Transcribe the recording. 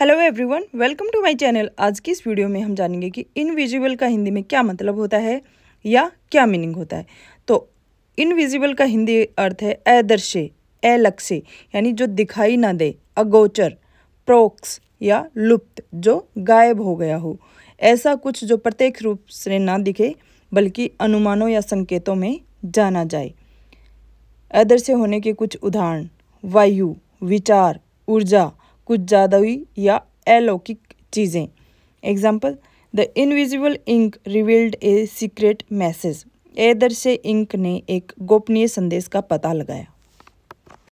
hello everyone welcome to my channel आज की इस वीडियो में हम जानेंगे कि इनविजिबल का हिंदी में क्या मतलब होता है या क्या मीनिंग होता है तो इनविजिबल का हिंदी अर्थ है अदृश्य अलक्ष्य यानी जो दिखाई ना दे अगोचर प्रोक्स या लुप्त जो गायब हो गया हो ऐसा कुछ जो प्रत्यक्ष रूप से ना दिखे बल्कि अनुमानों या संकेतों में जाना जाए अदृश्य होने के कुछ उदाहरण वायु विचार ऊर्जा कुछ जादुई या अलौकिक चीज़ें example the invisible ink revealed a secret message ए दर्शे इंक ने एक गोपनीय संदेश का पता लगाया